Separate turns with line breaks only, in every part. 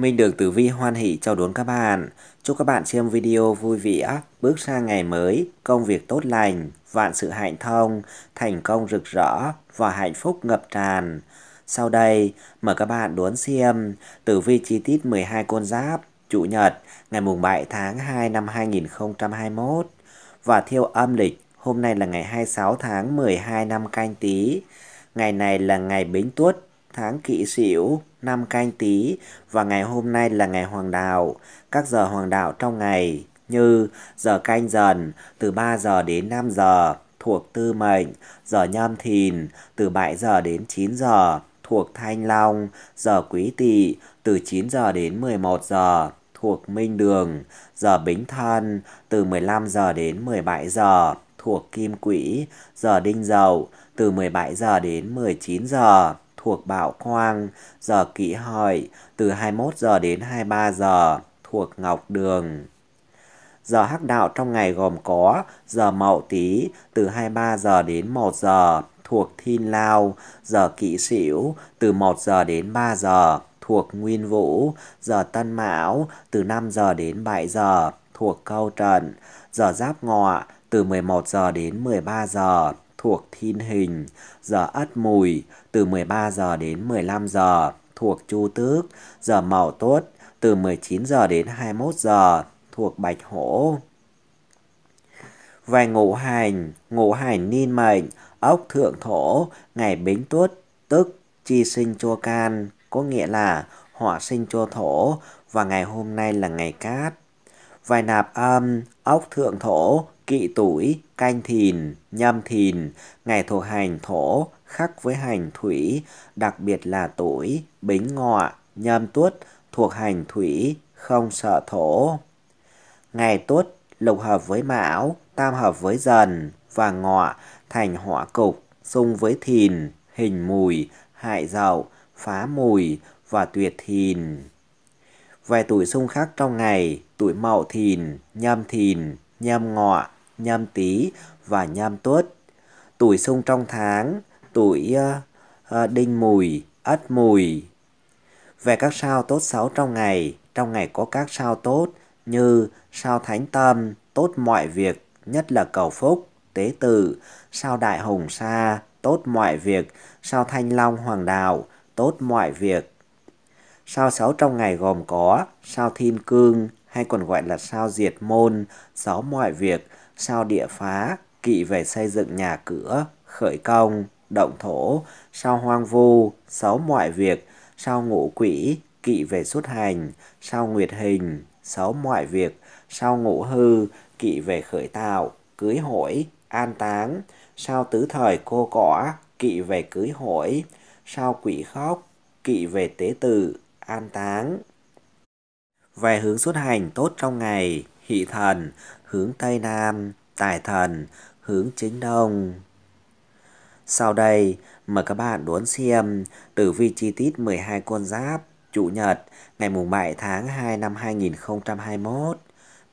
Mình được Tử Vi hoan hỷ chào đón các bạn. Chúc các bạn xem video vui vẻ, bước sang ngày mới, công việc tốt lành, vạn sự hạnh thông, thành công rực rỡ và hạnh phúc ngập tràn. Sau đây, mời các bạn đón xem Tử Vi chi tiết 12 con giáp, Chủ nhật, ngày mùng 7 tháng 2 năm 2021 và theo âm lịch, hôm nay là ngày 26 tháng 12 năm canh tí. Ngày này là ngày Bính Tuất tháng kỵ sửu, năm canh tý và ngày hôm nay là ngày hoàng đạo. Các giờ hoàng đạo trong ngày như giờ canh dần từ 3 giờ đến 5 giờ thuộc tư mệnh, giờ nhâm thìn từ 7 giờ đến 9 giờ thuộc thanh long, giờ quý tỵ từ 9 giờ đến 11 giờ thuộc minh đường, giờ bính thân từ 15 giờ đến 17 giờ thuộc kim quỹ, giờ đinh dậu từ 17 giờ đến 19 giờ thuộc Bảo Khoang, giờ kỹ Hợi từ 21 giờ đến 23 giờ thuộc Ngọc Đường. Giờ hắc đạo trong ngày gồm có giờ Mậu Tý từ 23 giờ đến 1 giờ thuộc Thiên Lao, giờ Kỷ Sửu từ 1 giờ đến 3 giờ thuộc Nguyên Vũ, giờ Tân Mão từ 5 giờ đến 7 giờ thuộc Câu Trận, giờ Giáp Ngọ từ 11 giờ đến 13 giờ thuộc Thiên Hình, giờ Ất Mùi từ 13 giờ đến 15 giờ thuộc Chu Tước, giờ Mậu Tuất từ 19 giờ đến 21 giờ thuộc Bạch Hổ. Về ngũ hành, ngũ hành niên mệnh, ốc thượng thổ, ngày bính tuất, tức chi sinh cho can, có nghĩa là họa sinh cho thổ và ngày hôm nay là ngày cát. Vài nạp âm, ốc thượng thổ, kỵ tuổi, canh thìn, nhâm thìn, ngày thuộc hành thổ, khác với hành thủy, đặc biệt là tuổi, bính ngọ, nhâm tuất thuộc hành thủy, không sợ thổ. Ngày tuất lục hợp với mão, tam hợp với dần và ngọ thành hỏa cục, xung với thìn, hình mùi, hại dậu, phá mùi và tuyệt thìn. Về tuổi xung khắc trong ngày, tuổi mậu thìn, nhâm thìn, nhâm ngọ, nhâm tý và nhâm tuất. Tuổi xung trong tháng, tuổi ờ, ờ, đinh mùi, ất mùi. Về các sao tốt xấu trong ngày, trong ngày có các sao tốt như sao thánh tâm, tốt mọi việc, nhất là cầu phúc, tế tự, sao đại hồng sa, tốt mọi việc, sao thanh long hoàng đạo, tốt mọi việc. Sao xấu trong ngày gồm có sao thiên cương hay còn gọi là sao diệt môn, xấu mọi việc, sao địa phá, kỵ về xây dựng nhà cửa, khởi công động thổ, sao hoang vu, xấu mọi việc, sao ngũ quỷ, kỵ về xuất hành, sao nguyệt hình, xấu mọi việc, sao ngũ hư, kỵ về khởi tạo, cưới hỏi, an táng, sao tứ thời cô cỏ, kỵ về cưới hỏi, sao quỷ khóc, kỵ về tế tự, an táng. Về hướng xuất hành tốt trong ngày, hỷ thần, hướng Tây Nam, tài thần, hướng Chính Đông. Sau đây, mời các bạn đón xem tử vi chi tiết 12 con giáp Chủ nhật ngày mùng 7 tháng 2 năm 2021.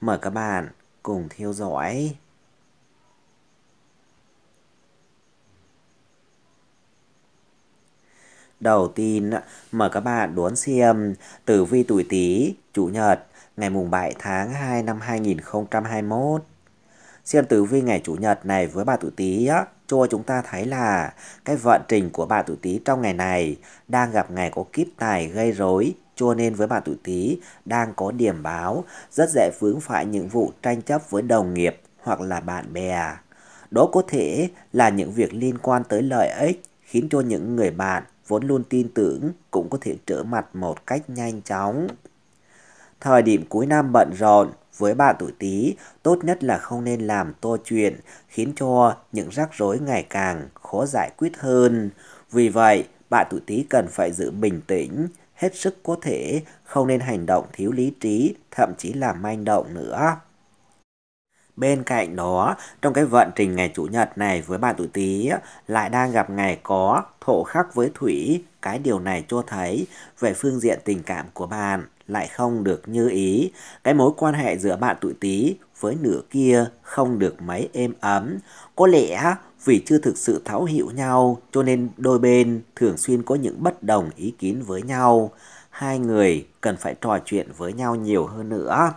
Mời các bạn cùng theo dõi. Đầu tiên, mời các bạn đón xem tử vi tuổi Tý, Chủ nhật, ngày mùng 7 tháng 2 năm 2021. Xem tử vi ngày Chủ nhật này với bà tuổi Tý nhé cho chúng ta thấy là cái vận trình của bạn tuổi Tý trong ngày này đang gặp ngày có kiếp tài gây rối, cho nên với bạn tuổi Tý đang có điểm báo rất dễ vướng phải những vụ tranh chấp với đồng nghiệp hoặc là bạn bè. Đó có thể là những việc liên quan tới lợi ích khiến cho những người bạn vốn luôn tin tưởng cũng có thể trở mặt một cách nhanh chóng. Thời điểm cuối năm bận rộn với bạn tuổi Tý, tốt nhất là không nên làm to chuyện, khiến cho những rắc rối ngày càng khó giải quyết hơn. Vì vậy, bạn tuổi Tý cần phải giữ bình tĩnh, hết sức có thể, không nên hành động thiếu lý trí, thậm chí là manh động nữa. Bên cạnh đó, trong cái vận trình ngày Chủ nhật này với bạn tuổi Tý lại đang gặp ngày có thổ khắc với Thủy, cái điều này cho thấy về phương diện tình cảm của bạn lại không được như ý. Cái mối quan hệ giữa bạn tuổi Tý với nửa kia không được mấy êm ấm. Có lẽ vì chưa thực sự thấu hiểu nhau cho nên đôi bên thường xuyên có những bất đồng ý kiến với nhau. Hai người cần phải trò chuyện với nhau nhiều hơn nữa.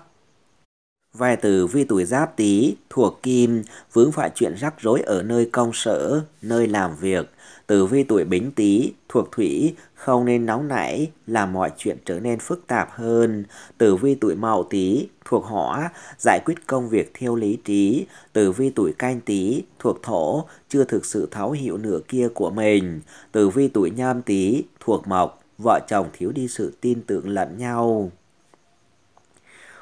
Về từ vi tuổi giáp tý thuộc kim, vướng phải chuyện rắc rối ở nơi công sở, nơi làm việc. Từ vi tuổi bính tý thuộc thủy, không nên nóng nảy làm mọi chuyện trở nên phức tạp hơn. Tử vi tuổi mậu tý thuộc hỏa, giải quyết công việc theo lý trí, tử vi tuổi canh tý thuộc thổ, chưa thực sự thấu hiểu nửa kia của mình, tử vi tuổi nhâm tý thuộc mộc, vợ chồng thiếu đi sự tin tưởng lẫn nhau.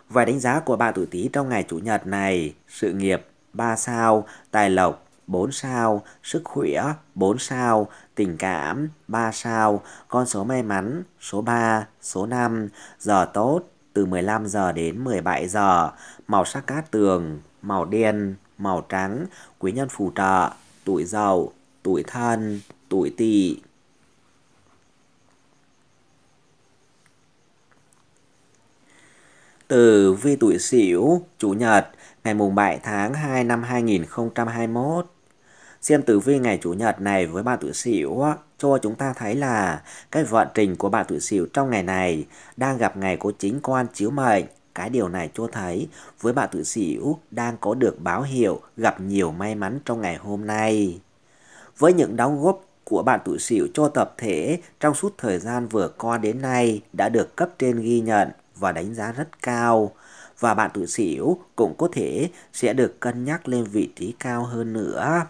Vài đánh giá của bạn tuổi tý trong ngày Chủ nhật này, sự nghiệp 3 sao, tài lộc 4 sao, sức khỏe 4 sao, tình cảm 3 sao, con số may mắn số 3, số 5, giờ tốt từ 15 giờ đến 17 giờ, màu sắc cát tường, màu đen, màu trắng, quý nhân phù trợ, tuổi giàu, tuổi thân, tuổi tỵ. Từ vi tuổi Sửu, chủ nhật, ngày mùng 7 tháng 2 năm 2021. Xem tử vi ngày Chủ nhật này với bạn tuổi Sửu cho chúng ta thấy là cái vận trình của bạn tuổi Sửu trong ngày này đang gặp ngày có chính quan chiếu mệnh. Cái điều này cho thấy với bạn tuổi Sửu đang có được báo hiệu gặp nhiều may mắn trong ngày hôm nay. Với những đóng góp của bạn tuổi Sửu cho tập thể trong suốt thời gian vừa qua đến nay đã được cấp trên ghi nhận và đánh giá rất cao và bạn tuổi Sửu cũng có thể sẽ được cân nhắc lên vị trí cao hơn nữa.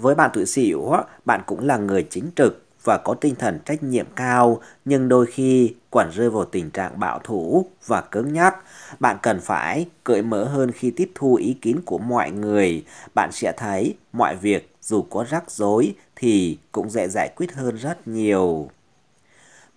Với bạn tuổi xỉu, bạn cũng là người chính trực và có tinh thần trách nhiệm cao, nhưng đôi khi quản rơi vào tình trạng bạo thủ và cứng nhắc. Bạn cần phải cởi mở hơn khi tiếp thu ý kiến của mọi người. Bạn sẽ thấy mọi việc dù có rắc rối thì cũng dễ giải quyết hơn rất nhiều.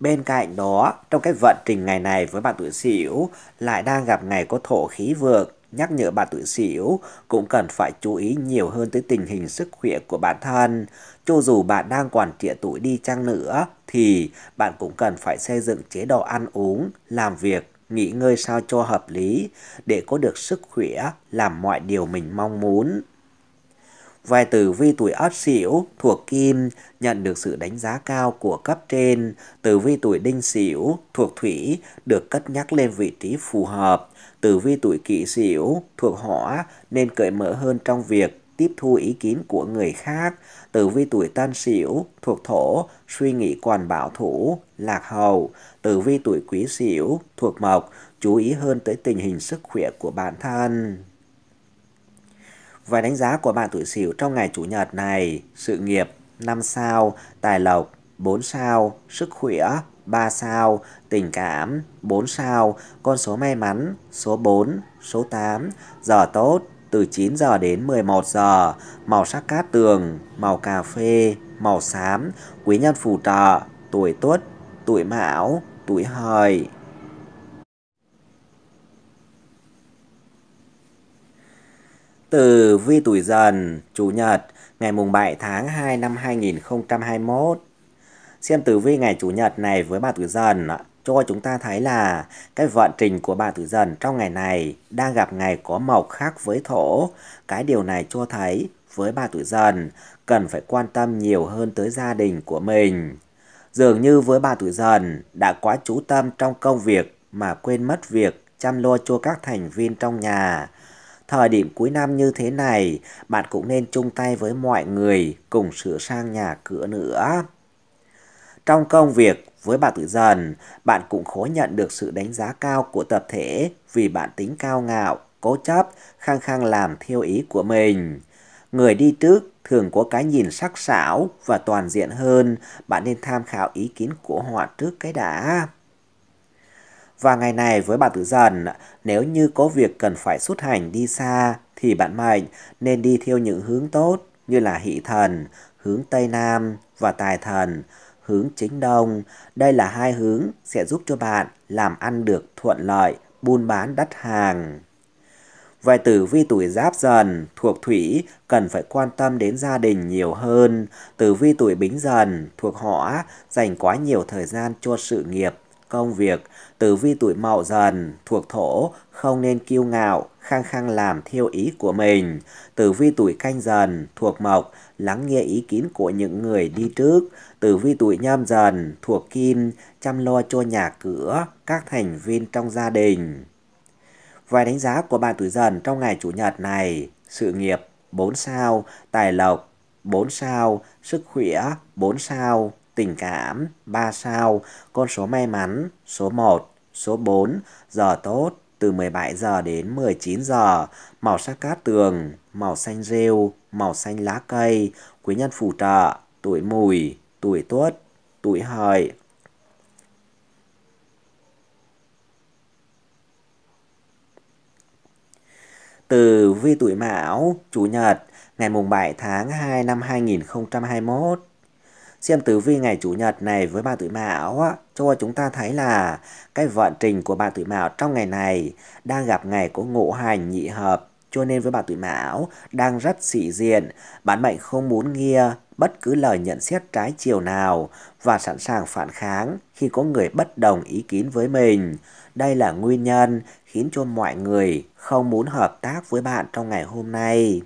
Bên cạnh đó, trong cái vận trình ngày này với bạn tuổi Sửu lại đang gặp ngày có thổ khí vượng nhắc nhở bạn tuổi sửu cũng cần phải chú ý nhiều hơn tới tình hình sức khỏe của bản thân. Cho dù bạn đang quản trị tuổi đi chăng nữa thì bạn cũng cần phải xây dựng chế độ ăn uống, làm việc, nghỉ ngơi sao cho hợp lý để có được sức khỏe làm mọi điều mình mong muốn. Vài tử vi tuổi Ất Sửu thuộc Kim nhận được sự đánh giá cao của cấp trên, tử vi tuổi Đinh Sửu thuộc Thủy được cất nhắc lên vị trí phù hợp tử vi tuổi kỷ sửu thuộc hỏa nên cởi mở hơn trong việc tiếp thu ý kiến của người khác. Tử vi tuổi tân sửu thuộc thổ, suy nghĩ còn bảo thủ, lạc hầu. Tử vi tuổi quý sửu thuộc mộc, chú ý hơn tới tình hình sức khỏe của bản thân. Và đánh giá của bạn tuổi sửu trong ngày Chủ nhật này, sự nghiệp 5 sao, tài lộc 4 sao, sức khỏe 3 sao, tình cảm 4 sao, con số may mắn số 4, số 8, giờ tốt từ 9 giờ đến 11 giờ, màu sắc cát tường, màu cà phê, màu xám, quý nhân phù trợ, tuổi tuất, tuổi mão, tuổi hợi. Từ vi tuổi dần, Chủ nhật, ngày mùng 7 tháng 2 năm 2021. Xem tử vi ngày Chủ nhật này với bà tuổi Dần cho chúng ta thấy là cái vận trình của bà tuổi Dần trong ngày này đang gặp ngày có mộc khác với thổ. Cái điều này cho thấy với bà tuổi Dần cần phải quan tâm nhiều hơn tới gia đình của mình. Dường như với bà tuổi Dần đã quá chú tâm trong công việc mà quên mất việc chăm lo cho các thành viên trong nhà. Thời điểm cuối năm như thế này, bạn cũng nên chung tay với mọi người cùng sửa sang nhà cửa nữa. Trong công việc với bạn Tự Dần, bạn cũng khó nhận được sự đánh giá cao của tập thể vì bạn tính cao ngạo, cố chấp, khăng khăng làm theo ý của mình. Người đi trước thường có cái nhìn sắc sảo và toàn diện hơn, bạn nên tham khảo ý kiến của họ trước cái đã. Và ngày này với bạn Tử Dần, nếu như có việc cần phải xuất hành đi xa, thì bạn mệnh nên đi theo những hướng tốt như là hỷ thần, hướng Tây Nam và tài thần, hướng chính đông. Đây là hai hướng sẽ giúp cho bạn làm ăn được thuận lợi, buôn bán đắt hàng. vài tử vi tuổi giáp dần, thuộc thủy, cần phải quan tâm đến gia đình nhiều hơn. Tử vi tuổi bính dần, thuộc hỏa, dành quá nhiều thời gian cho sự nghiệp công việc, tử vi tuổi mậu dần, thuộc thổ, không nên kiêu ngạo, khăng khăng làm theo ý của mình. Tử vi tuổi canh dần, thuộc mộc, lắng nghe ý kiến của những người đi trước. Tử vi tuổi nhâm dần, thuộc kim, chăm lo cho nhà cửa, các thành viên trong gia đình. Vài đánh giá của bạn tuổi dần trong ngày Chủ nhật này, sự nghiệp 4 sao, tài lộc 4 sao, sức khỏe 4 sao, tình cảm, 3 sao, con số may mắn, số 1, số 4, giờ tốt, từ 17 giờ đến 19 giờ, màu sắc cát tường, màu xanh rêu, màu xanh lá cây, quý nhân phù trợ, tuổi mùi, tuổi tuất, tuổi hợi, Từ vi tuổi Mão, Chủ nhật, ngày mùng 7 tháng 2 năm 2021 Xem tử vi ngày Chủ nhật này với bà tuổi Mão cho chúng ta thấy là cái vận trình của bạn tuổi Mão trong ngày này đang gặp ngày có ngũ hành nhị hợp cho nên với bạn tuổi Mão đang rất sĩ diện, bản mệnh không muốn nghe bất cứ lời nhận xét trái chiều nào và sẵn sàng phản kháng khi có người bất đồng ý kiến với mình. Đây là nguyên nhân khiến cho mọi người không muốn hợp tác với bạn trong ngày hôm nay.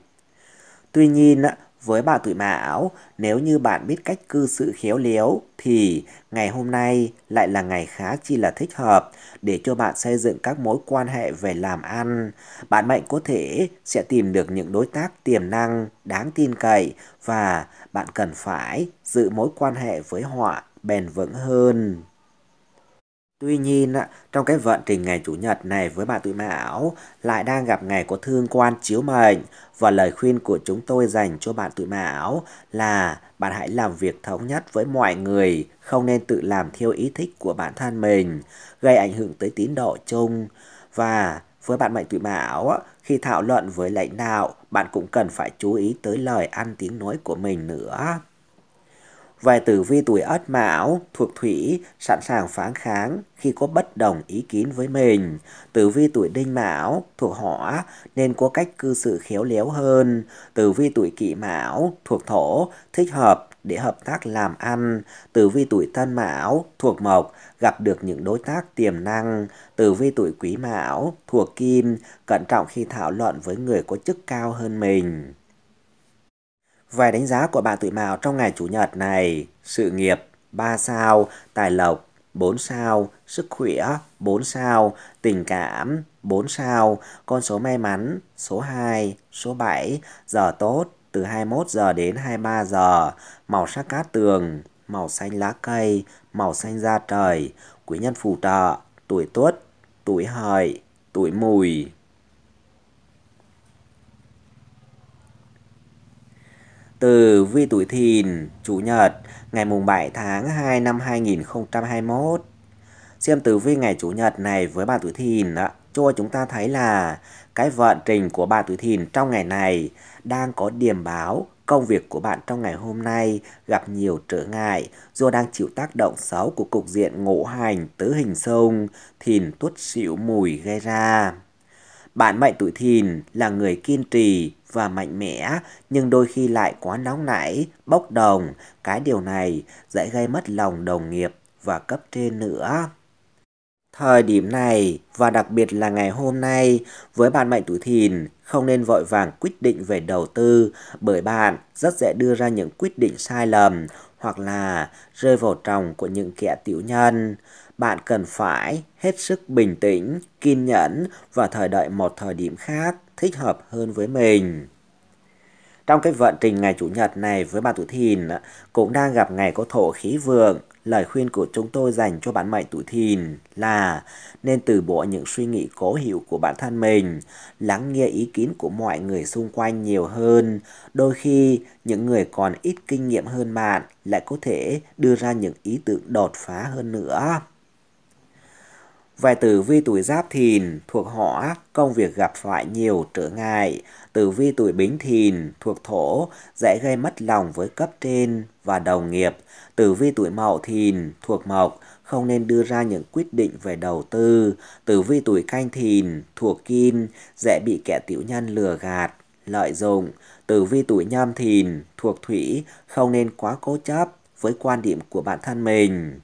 Tuy nhiên, với bà tuổi mão, nếu như bạn biết cách cư xử khéo léo thì ngày hôm nay lại là ngày khá chi là thích hợp để cho bạn xây dựng các mối quan hệ về làm ăn. Bạn mệnh có thể sẽ tìm được những đối tác tiềm năng, đáng tin cậy và bạn cần phải giữ mối quan hệ với họ bền vững hơn. Tuy nhiên, trong cái vận trình ngày Chủ nhật này với bà Tự Mão lại đang gặp ngày có thương quan chiếu mệnh và lời khuyên của chúng tôi dành cho bạn Tự Mão là bạn hãy làm việc thống nhất với mọi người, không nên tự làm theo ý thích của bản thân mình, gây ảnh hưởng tới tín độ chung. Và với bạn mệnh Tự Mão, khi thảo luận với lãnh đạo, bạn cũng cần phải chú ý tới lời ăn tiếng nói của mình nữa. Vài tử vi tuổi ất mão thuộc thủy sẵn sàng phán kháng khi có bất đồng ý kiến với mình. Tử vi tuổi đinh mão thuộc hỏa nên có cách cư xử khéo léo hơn. Tử vi tuổi kỷ mão thuộc thổ thích hợp để hợp tác làm ăn. Tử vi tuổi thân mão thuộc mộc gặp được những đối tác tiềm năng. Tử vi tuổi quý mão thuộc kim cẩn trọng khi thảo luận với người có chức cao hơn mình. Vài đánh giá của bạn tuổi Mạo trong ngày Chủ nhật này, sự nghiệp 3 sao, tài lộc 4 sao, sức khỏe 4 sao, tình cảm 4 sao, con số may mắn số 2, số 7, giờ tốt từ 21 giờ đến 23 giờ, màu sắc cát tường, màu xanh lá cây, màu xanh da trời, quý nhân phù trợ, tuổi tuất, tuổi hợi, tuổi mùi. Từ vi tuổi thìn, Chủ nhật, ngày mùng 7 tháng 2 năm 2021. Xem tử vi ngày Chủ nhật này với bà tuổi thìn đó, cho chúng ta thấy là cái vận trình của bà tuổi thìn trong ngày này đang có điểm báo công việc của bạn trong ngày hôm nay gặp nhiều trở ngại do đang chịu tác động xấu của cục diện ngũ hành tứ hình sông thìn tuất xỉu mùi gây ra. Bạn mệnh tuổi thìn là người kiên trì, và mạnh mẽ, nhưng đôi khi lại quá nóng nảy, bốc đồng. Cái điều này dễ gây mất lòng đồng nghiệp và cấp trên nữa. Thời điểm này và đặc biệt là ngày hôm nay, với bạn mệnh tuổi thìn, không nên vội vàng quyết định về đầu tư bởi bạn rất dễ đưa ra những quyết định sai lầm hoặc là rơi vào tròng của những kẻ tiểu nhân bạn cần phải hết sức bình tĩnh, kiên nhẫn và thời đợi một thời điểm khác thích hợp hơn với mình. Trong cái vận trình ngày Chủ nhật này với bạn tuổi thìn cũng đang gặp ngày có thổ khí vượng. Lời khuyên của chúng tôi dành cho bạn mệnh tuổi thìn là nên từ bỏ những suy nghĩ cố hữu của bản thân mình, lắng nghe ý kiến của mọi người xung quanh nhiều hơn. Đôi khi, những người còn ít kinh nghiệm hơn bạn lại có thể đưa ra những ý tưởng đột phá hơn nữa. Về tử vi tuổi giáp thìn thuộc hỏa, công việc gặp phải nhiều trở ngại. Tử vi tuổi bính thìn thuộc thổ, dễ gây mất lòng với cấp trên và đồng nghiệp. Tử vi tuổi mậu thìn thuộc mộc, không nên đưa ra những quyết định về đầu tư. Tử vi tuổi canh thìn thuộc kim, dễ bị kẻ tiểu nhân lừa gạt, lợi dụng. Tử vi tuổi nhâm thìn thuộc thủy, không nên quá cố chấp với quan điểm của bản thân mình.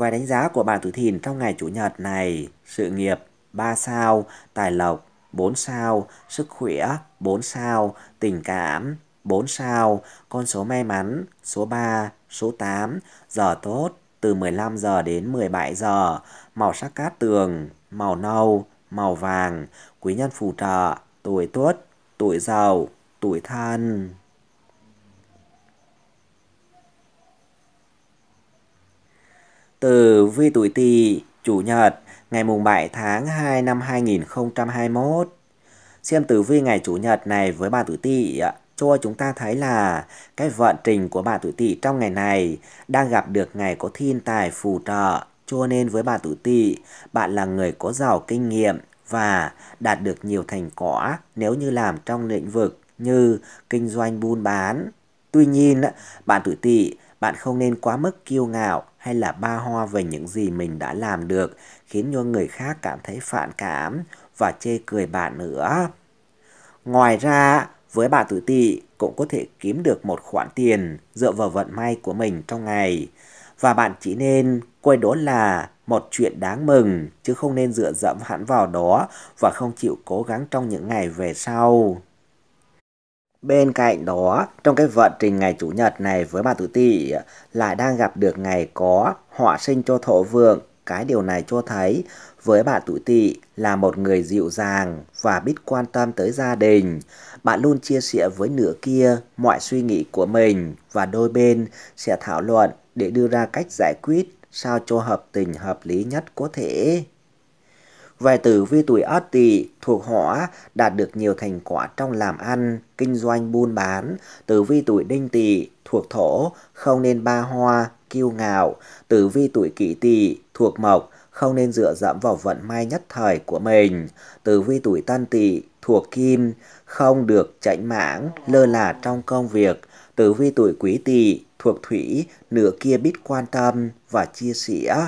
Vài đánh giá của bạn Tử Thìn trong ngày Chủ nhật này, sự nghiệp 3 sao, tài lộc 4 sao, sức khỏe 4 sao, tình cảm 4 sao, con số may mắn số 3, số 8, giờ tốt từ 15 giờ đến 17 giờ, màu sắc cát tường, màu nâu, màu vàng, quý nhân phù trợ, tuổi tuất, tuổi giàu, tuổi thân. từ vi tuổi Tỵ, Chủ nhật, ngày mùng 7 tháng 2 năm 2021. Xem tử vi ngày Chủ nhật này với bà tuổi Tỵ cho chúng ta thấy là cái vận trình của bà tuổi Tỵ trong ngày này đang gặp được ngày có thiên tài phù trợ. Cho nên với bà tuổi Tỵ, bạn là người có giàu kinh nghiệm và đạt được nhiều thành quả nếu như làm trong lĩnh vực như kinh doanh buôn bán. Tuy nhiên, bạn tuổi Tỵ bạn không nên quá mức kiêu ngạo hay là ba hoa về những gì mình đã làm được, khiến cho người khác cảm thấy phản cảm và chê cười bạn nữa. Ngoài ra, với bạn tự tị cũng có thể kiếm được một khoản tiền dựa vào vận may của mình trong ngày. Và bạn chỉ nên coi đó là một chuyện đáng mừng, chứ không nên dựa dẫm hẳn vào đó và không chịu cố gắng trong những ngày về sau. Bên cạnh đó, trong cái vận trình ngày Chủ nhật này với bà Tử Tỵ lại đang gặp được ngày có họa sinh cho thổ vượng. Cái điều này cho thấy với bạn tuổi tỵ là một người dịu dàng và biết quan tâm tới gia đình. Bạn luôn chia sẻ với nửa kia mọi suy nghĩ của mình và đôi bên sẽ thảo luận để đưa ra cách giải quyết sao cho hợp tình hợp lý nhất có thể. Vài tử vi tuổi Ất Tỵ thuộc hỏa đạt được nhiều thành quả trong làm ăn, kinh doanh buôn bán. Tử vi tuổi Đinh Tỵ thuộc thổ, không nên ba hoa, kiêu ngạo. Tử vi tuổi Kỷ Tỵ thuộc mộc, không nên dựa dẫm vào vận may nhất thời của mình. Tử vi tuổi Tân Tỵ thuộc kim, không được chạy mãng, lơ là trong công việc. Tử vi tuổi Quý Tỵ thuộc thủy, nửa kia biết quan tâm và chia sẻ.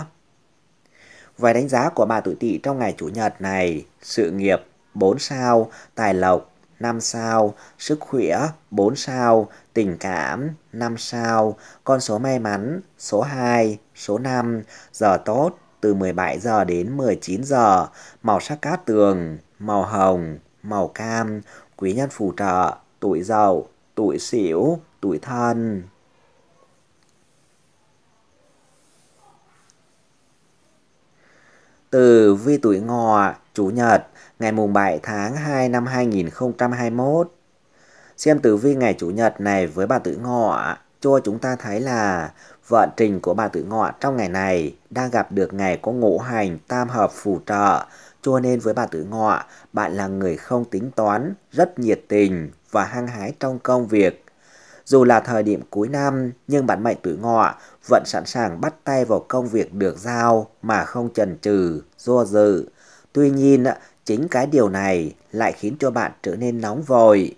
Vài đánh giá của bà tuổi tỵ trong ngày Chủ nhật này, sự nghiệp 4 sao, tài lộc 5 sao, sức khỏe 4 sao, tình cảm 5 sao, con số may mắn số 2, số 5, giờ tốt từ 17 giờ đến 19 giờ, màu sắc cát tường, màu hồng, màu cam, quý nhân phù trợ, tuổi giàu, tuổi xỉu, tuổi thân. từ vi tuổi ngọ, Chủ nhật, ngày mùng 7 tháng 2 năm 2021. Xem tử vi ngày Chủ nhật này với bà tử ngọ cho chúng ta thấy là vận trình của bà tử ngọ trong ngày này đang gặp được ngày có ngũ hành tam hợp phù trợ. Cho nên với bà tử ngọ, bạn là người không tính toán, rất nhiệt tình và hăng hái trong công việc. Dù là thời điểm cuối năm, nhưng bản mệnh tuổi ngọ vẫn sẵn sàng bắt tay vào công việc được giao mà không chần chừ, do dự. Tuy nhiên, chính cái điều này lại khiến cho bạn trở nên nóng vội.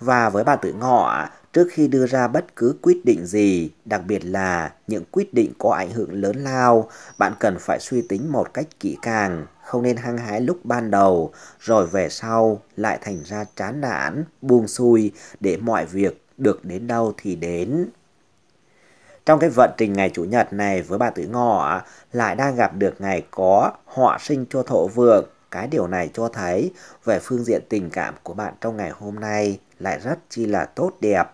Và với bạn tuổi ngọ, trước khi đưa ra bất cứ quyết định gì, đặc biệt là những quyết định có ảnh hưởng lớn lao, bạn cần phải suy tính một cách kỹ càng, không nên hăng hái lúc ban đầu, rồi về sau lại thành ra chán nản, buông xuôi để mọi việc được đến đâu thì đến. Trong cái vận trình ngày Chủ nhật này với bà Tử Ngọ lại đang gặp được ngày có họ sinh cho thổ vượng. Cái điều này cho thấy về phương diện tình cảm của bạn trong ngày hôm nay lại rất chi là tốt đẹp.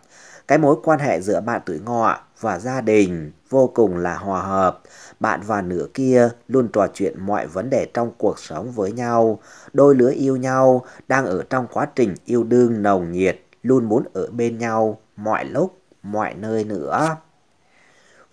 Cái mối quan hệ giữa bạn tuổi ngọ và gia đình vô cùng là hòa hợp. Bạn và nửa kia luôn trò chuyện mọi vấn đề trong cuộc sống với nhau. Đôi lứa yêu nhau đang ở trong quá trình yêu đương nồng nhiệt luôn muốn ở bên nhau mọi lúc, mọi nơi nữa.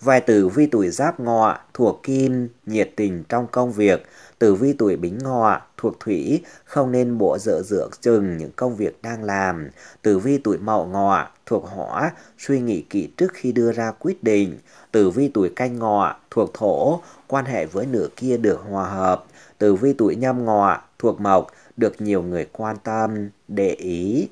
Vài tử vi tuổi giáp ngọ thuộc kim, nhiệt tình trong công việc. Tử vi tuổi bính ngọ thuộc thủy, không nên bộ dở dựa chừng những công việc đang làm. Tử vi tuổi mậu ngọ thuộc hỏa, suy nghĩ kỹ trước khi đưa ra quyết định. Tử vi tuổi canh ngọ thuộc thổ, quan hệ với nửa kia được hòa hợp. Tử vi tuổi nhâm ngọ thuộc mộc, được nhiều người quan tâm, để ý.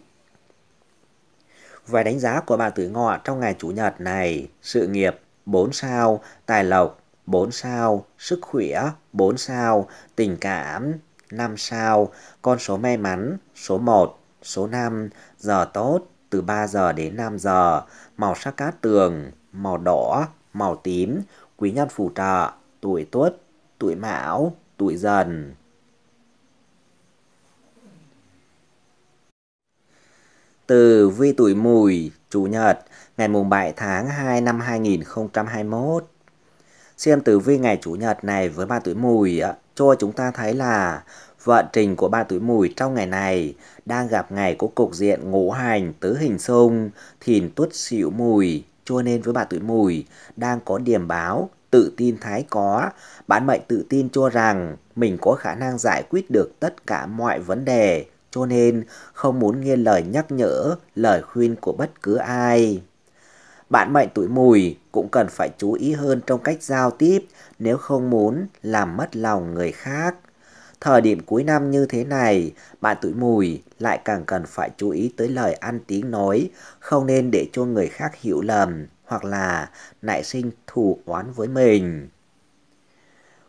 Và đánh giá của bạn tuổi ngọ trong ngày Chủ nhật này, sự nghiệp 4 sao, tài lộc 4 sao, sức khỏe 4 sao, tình cảm 5 sao, con số may mắn số 1, số 5, giờ tốt từ 3 giờ đến 5 giờ, màu sắc cát tường, màu đỏ, màu tím, quý nhân phù trợ, tuổi tuất, tuổi mão, tuổi dần. từ vi tuổi mùi, Chủ nhật, ngày mùng 7 tháng 2 năm 2021. Xem tử vi ngày Chủ nhật này với ba tuổi mùi cho chúng ta thấy là vận trình của ba tuổi mùi trong ngày này đang gặp ngày có cục diện ngũ hành tứ hình xung thìn tuất xỉu mùi cho nên với bà tuổi mùi đang có điểm báo tự tin thái có bản mệnh tự tin cho rằng mình có khả năng giải quyết được tất cả mọi vấn đề cho nên không muốn nghe lời nhắc nhở, lời khuyên của bất cứ ai. Bạn mệnh tuổi mùi cũng cần phải chú ý hơn trong cách giao tiếp nếu không muốn làm mất lòng người khác. Thời điểm cuối năm như thế này, bạn tuổi mùi lại càng cần phải chú ý tới lời ăn tiếng nói, không nên để cho người khác hiểu lầm hoặc là nại sinh thù oán với mình.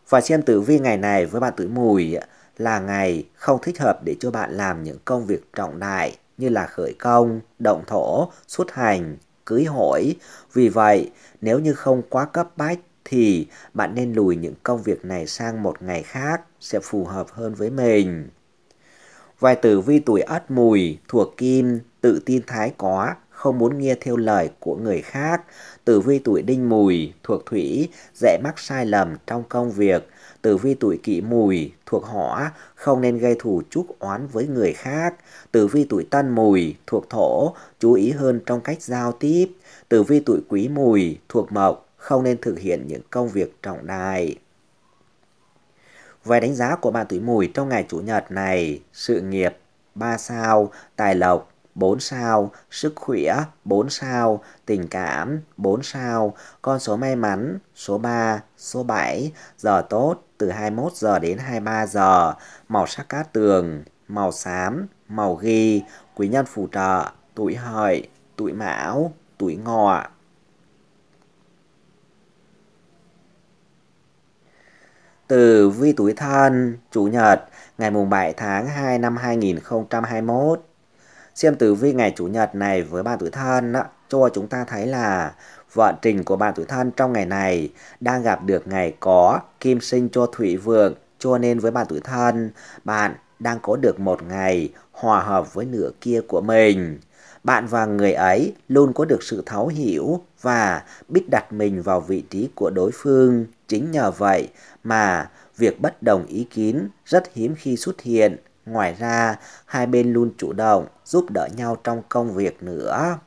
Và xem tử vi ngày này với bạn tuổi mùi là ngày không thích hợp để cho bạn làm những công việc trọng đại như là khởi công, động thổ, xuất hành, cưới hỏi. Vì vậy, nếu như không quá cấp bách thì bạn nên lùi những công việc này sang một ngày khác sẽ phù hợp hơn với mình. Vài tử vi tuổi ất mùi, thuộc kim, tự tin thái quá, không muốn nghe theo lời của người khác. Tử vi tuổi đinh mùi, thuộc thủy, dễ mắc sai lầm trong công việc, Tử vi tuổi kỷ mùi thuộc hỏa, không nên gây thù chúc oán với người khác. Tử vi tuổi tân mùi thuộc thổ, chú ý hơn trong cách giao tiếp. Tử vi tuổi quý mùi thuộc mộc, không nên thực hiện những công việc trọng đại. Về đánh giá của bạn tuổi mùi trong ngày Chủ nhật này, sự nghiệp 3 sao, tài lộc 4 sao, sức khỏe 4 sao, tình cảm 4 sao, con số may mắn số 3, số 7, giờ tốt từ 21 giờ đến 23 giờ, màu sắc cát tường, màu xám, màu ghi, quý nhân phù trợ, tuổi hợi, tuổi mão, tuổi ngọ. Từ vi tuổi thân, Chủ nhật, ngày mùng 7 tháng 2 năm 2021. Xem tử vi ngày Chủ nhật này với ba tuổi thân đó, cho chúng ta thấy là vận trình của bạn tuổi thân trong ngày này đang gặp được ngày có kim sinh cho thủy vượng cho nên với bạn tuổi thân bạn đang có được một ngày hòa hợp với nửa kia của mình bạn và người ấy luôn có được sự thấu hiểu và biết đặt mình vào vị trí của đối phương chính nhờ vậy mà việc bất đồng ý kiến rất hiếm khi xuất hiện ngoài ra hai bên luôn chủ động giúp đỡ nhau trong công việc nữa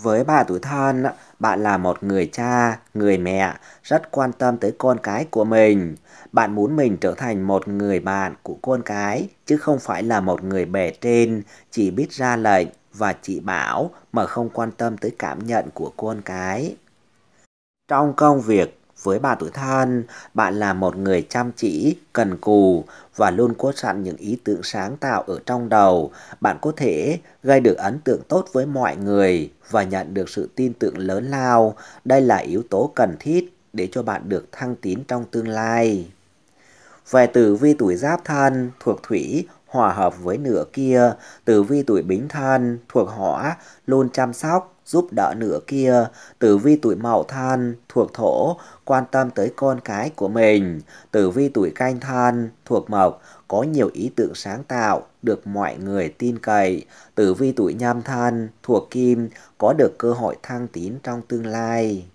với bà tuổi thân, bạn là một người cha, người mẹ rất quan tâm tới con cái của mình. Bạn muốn mình trở thành một người bạn của con cái, chứ không phải là một người bề trên, chỉ biết ra lệnh và chỉ bảo mà không quan tâm tới cảm nhận của con cái. Trong công việc, với bà tuổi thân, bạn là một người chăm chỉ, cần cù và luôn có sẵn những ý tưởng sáng tạo ở trong đầu. Bạn có thể gây được ấn tượng tốt với mọi người và nhận được sự tin tưởng lớn lao. Đây là yếu tố cần thiết để cho bạn được thăng tiến trong tương lai. Về tử vi tuổi giáp thân, thuộc thủy, hòa hợp với nửa kia, tử vi tuổi bính thân, thuộc hỏa, luôn chăm sóc, giúp đỡ nửa kia, tử vi tuổi mậu than thuộc thổ, quan tâm tới con cái của mình, tử vi tuổi canh than thuộc mộc, có nhiều ý tưởng sáng tạo, được mọi người tin cậy, tử vi tuổi nhâm than thuộc kim, có được cơ hội thăng tín trong tương lai.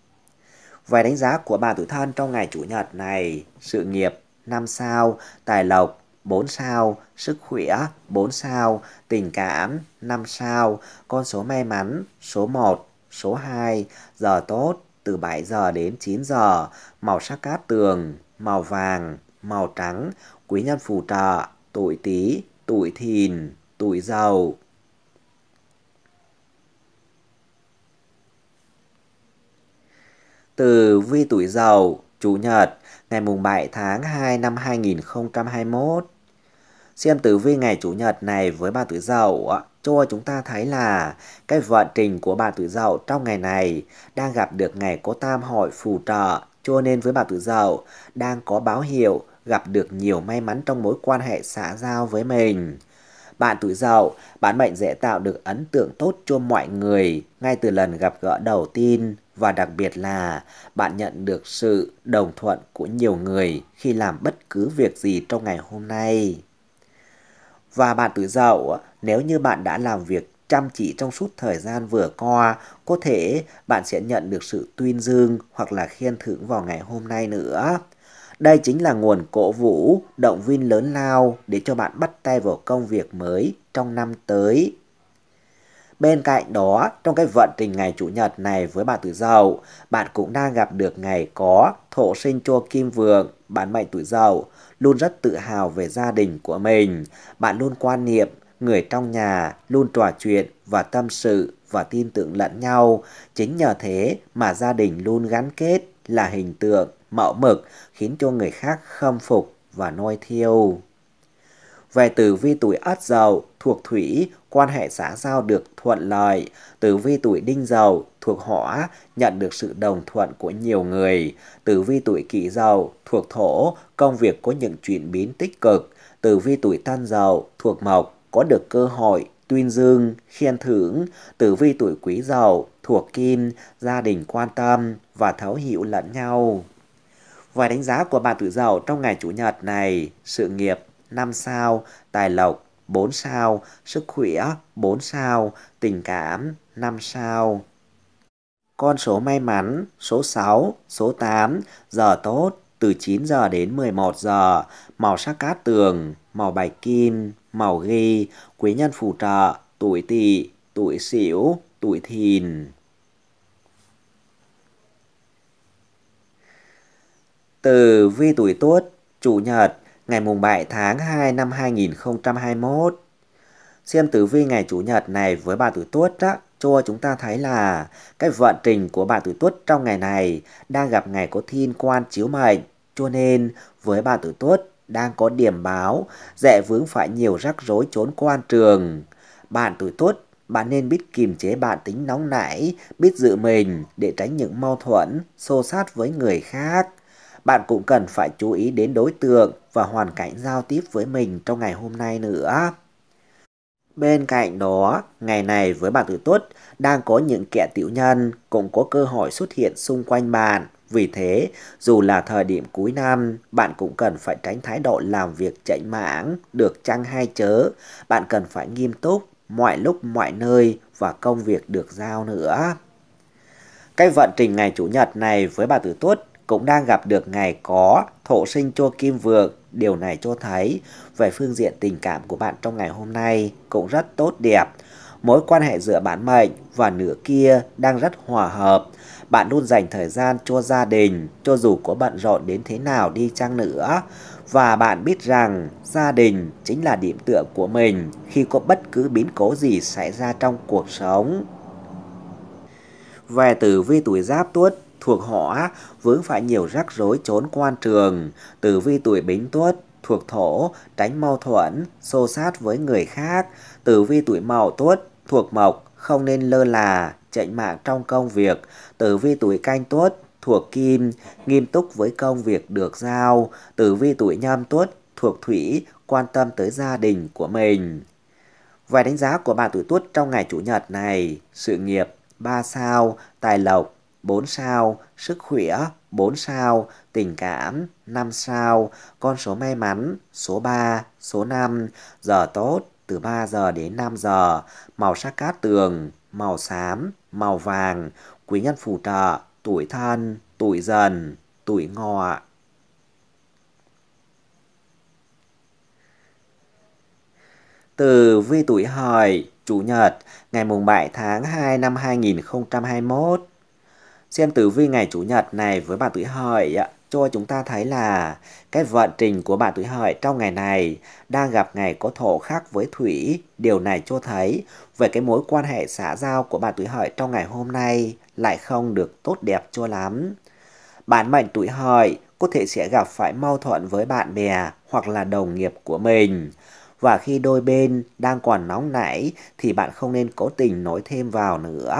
Vài đánh giá của bà tuổi thân trong ngày Chủ nhật này, sự nghiệp 5 sao, tài lộc 4 sao, sức khỏe 4 sao, tình cảm 5 sao, con số may mắn số 1, số 2, giờ tốt từ 7 giờ đến 9 giờ, màu sắc cát tường, màu vàng, màu trắng, quý nhân phù trợ, tuổi tý, tuổi thìn, tuổi dậu. Từ vi tuổi dậu, Chủ nhật, ngày mùng 7 tháng 2 năm 2021 Xem tử vi ngày Chủ nhật này với bà tuổi Dậu cho chúng ta thấy là cái vận trình của bà tuổi Dậu trong ngày này đang gặp được ngày có tam hội phù trợ cho nên với bà tuổi Dậu đang có báo hiệu gặp được nhiều may mắn trong mối quan hệ xã giao với mình. Bạn tuổi Dậu, bạn mệnh dễ tạo được ấn tượng tốt cho mọi người ngay từ lần gặp gỡ đầu tiên và đặc biệt là bạn nhận được sự đồng thuận của nhiều người khi làm bất cứ việc gì trong ngày hôm nay. Và bạn tuổi dậu, nếu như bạn đã làm việc chăm chỉ trong suốt thời gian vừa qua, có thể bạn sẽ nhận được sự tuyên dương hoặc là khen thưởng vào ngày hôm nay nữa. Đây chính là nguồn cổ vũ, động viên lớn lao để cho bạn bắt tay vào công việc mới trong năm tới. Bên cạnh đó, trong cái vận trình ngày Chủ nhật này với bạn tuổi Dậu, bạn cũng đang gặp được ngày có thổ sinh cho kim vượng, bạn mệnh tuổi Dậu luôn rất tự hào về gia đình của mình. Bạn luôn quan niệm người trong nhà luôn trò chuyện và tâm sự và tin tưởng lẫn nhau. Chính nhờ thế mà gia đình luôn gắn kết là hình tượng, mẫu mực khiến cho người khác khâm phục và noi thiêu. Về tử vi tuổi Ất Dậu thuộc Thủy, quan hệ xã giao được thuận lợi. Tử vi tuổi Đinh Dậu thuộc Hỏa, nhận được sự đồng thuận của nhiều người. Tử vi tuổi Kỷ Dậu thuộc Thổ, công việc có những chuyển biến tích cực. Tử vi tuổi Tân Dậu thuộc Mộc, có được cơ hội tuyên dương, khen thưởng, tử vi tuổi quý dậu thuộc kim, gia đình quan tâm và thấu hiểu lẫn nhau. Vài đánh giá của bạn tuổi dậu trong ngày Chủ nhật này, sự nghiệp 5 sao, tài lộc 4 sao, sức khỏe 4 sao, tình cảm 5 sao. Con số may mắn số 6, số 8, giờ tốt từ 9 giờ đến 11 giờ, màu sắc cát tường, màu bạch kim, màu ghi, quý nhân phù trợ, tuổi tỵ, tuổi sửu, tuổi thìn. Từ vi tuổi tuất, chủ nhật, ngày mùng 7 tháng 2 năm 2021. Xem tử vi ngày Chủ nhật này với bà tuổi Tuất á, cho chúng ta thấy là cái vận trình của bà tuổi Tuất trong ngày này đang gặp ngày có thiên quan chiếu mệnh. Cho nên với bà tuổi Tuất đang có điểm báo dễ vướng phải nhiều rắc rối trốn quan trường. Bạn tuổi Tuất bạn nên biết kiềm chế bản tính nóng nảy, biết giữ mình để tránh những mâu thuẫn, xô sát với người khác. Bạn cũng cần phải chú ý đến đối tượng và hoàn cảnh giao tiếp với mình trong ngày hôm nay nữa. Bên cạnh đó, ngày này với bạn tử tuất đang có những kẻ tiểu nhân cũng có cơ hội xuất hiện xung quanh bạn. Vì thế, dù là thời điểm cuối năm, bạn cũng cần phải tránh thái độ làm việc chạy mãng, được chăng hay chớ. Bạn cần phải nghiêm túc, mọi lúc mọi nơi và công việc được giao nữa. Cái vận trình ngày Chủ nhật này với bà Tử Tuất cũng đang gặp được ngày có thổ sinh cho kim vượng Điều này cho thấy về phương diện tình cảm của bạn trong ngày hôm nay cũng rất tốt đẹp. Mối quan hệ giữa bạn mệnh và nửa kia đang rất hòa hợp. Bạn luôn dành thời gian cho gia đình, cho dù có bận rộn đến thế nào đi chăng nữa. Và bạn biết rằng gia đình chính là điểm tựa của mình khi có bất cứ biến cố gì xảy ra trong cuộc sống. Về tử vi tuổi giáp tuất thuộc họ vướng phải nhiều rắc rối trốn quan trường, từ vi tuổi bính tuất thuộc thổ tránh mâu thuẫn, xô sát với người khác, tử vi tuổi mậu tuất thuộc mộc không nên lơ là, chạy mạng trong công việc, tử vi tuổi canh tuất thuộc kim, nghiêm túc với công việc được giao, tử vi tuổi nhâm tuất thuộc thủy, quan tâm tới gia đình của mình. Vài đánh giá của bạn tuổi tuất trong ngày chủ nhật này, sự nghiệp 3 sao, tài lộc 4 sao, sức khỏe 4 sao, tình cảm 5 sao, con số may mắn số 3, số 5, giờ tốt từ 3 giờ đến 5 giờ, màu sắc cát tường, màu xám, màu vàng, quý nhân phù trợ, tuổi thân, tuổi dần, tuổi ngọ. Từ vi tuổi hợi, Chủ nhật, ngày mùng 7 tháng 2 năm 2021 Xem tử vi ngày Chủ nhật này với bạn tuổi hợi cho chúng ta thấy là cái vận trình của bạn tuổi hợi trong ngày này đang gặp ngày có thổ khắc với thủy. Điều này cho thấy về cái mối quan hệ xã giao của bạn tuổi hợi trong ngày hôm nay lại không được tốt đẹp cho lắm. Bản mệnh tuổi hợi có thể sẽ gặp phải mâu thuẫn với bạn bè hoặc là đồng nghiệp của mình. Và khi đôi bên đang còn nóng nảy thì bạn không nên cố tình nói thêm vào nữa.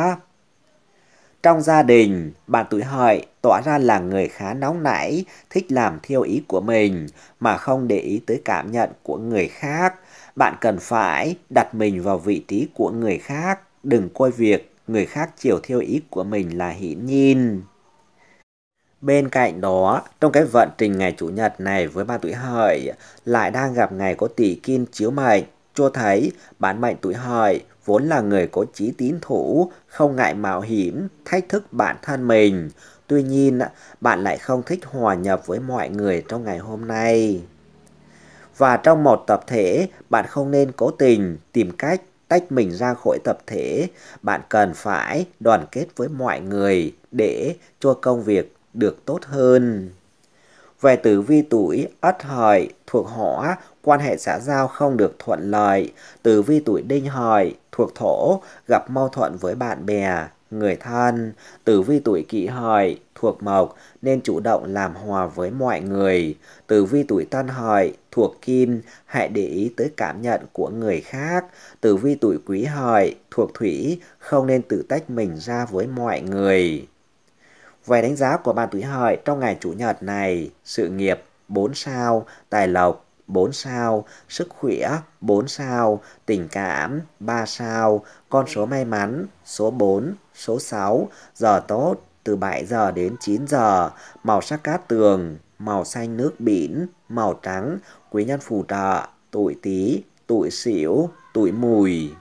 Trong gia đình, bạn tuổi hợi tỏ ra là người khá nóng nảy, thích làm theo ý của mình mà không để ý tới cảm nhận của người khác. Bạn cần phải đặt mình vào vị trí của người khác, đừng coi việc người khác chiều theo ý của mình là hiển nhiên. Bên cạnh đó, trong cái vận trình ngày Chủ nhật này với ba tuổi hợi, lại đang gặp ngày có tỷ kim chiếu mệnh, cho thấy bản mệnh tuổi hợi vốn là người có chí tín thủ, không ngại mạo hiểm, thách thức bản thân mình. Tuy nhiên, bạn lại không thích hòa nhập với mọi người trong ngày hôm nay. Và trong một tập thể, bạn không nên cố tình tìm cách tách mình ra khỏi tập thể. Bạn cần phải đoàn kết với mọi người để cho công việc được tốt hơn. Về tử vi tuổi Ất Hợi thuộc hỏa quan hệ xã giao không được thuận lợi. Tử vi tuổi đinh hợi, thuộc thổ, gặp mâu thuẫn với bạn bè, người thân. Tử vi tuổi kỷ hợi, thuộc mộc, nên chủ động làm hòa với mọi người. Tử vi tuổi tân hợi, thuộc kim, hãy để ý tới cảm nhận của người khác. Tử vi tuổi quý hợi, thuộc thủy, không nên tự tách mình ra với mọi người. Về đánh giá của bạn tuổi hợi trong ngày chủ nhật này, sự nghiệp 4 sao, tài lộc 4 sao, sức khỏe 4 sao, tình cảm 3 sao, con số may mắn số 4, số 6, giờ tốt từ 7 giờ đến 9 giờ, màu sắc cát tường, màu xanh nước biển, màu trắng, quý nhân phù trợ, tuổi tí, tuổi xỉu, tuổi mùi.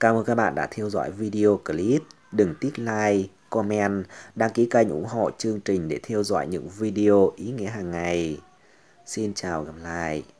Cảm ơn các bạn đã theo dõi video clip. Đừng tích like, comment, đăng ký kênh ủng hộ chương trình để theo dõi những video ý nghĩa hàng ngày. Xin chào gặp lại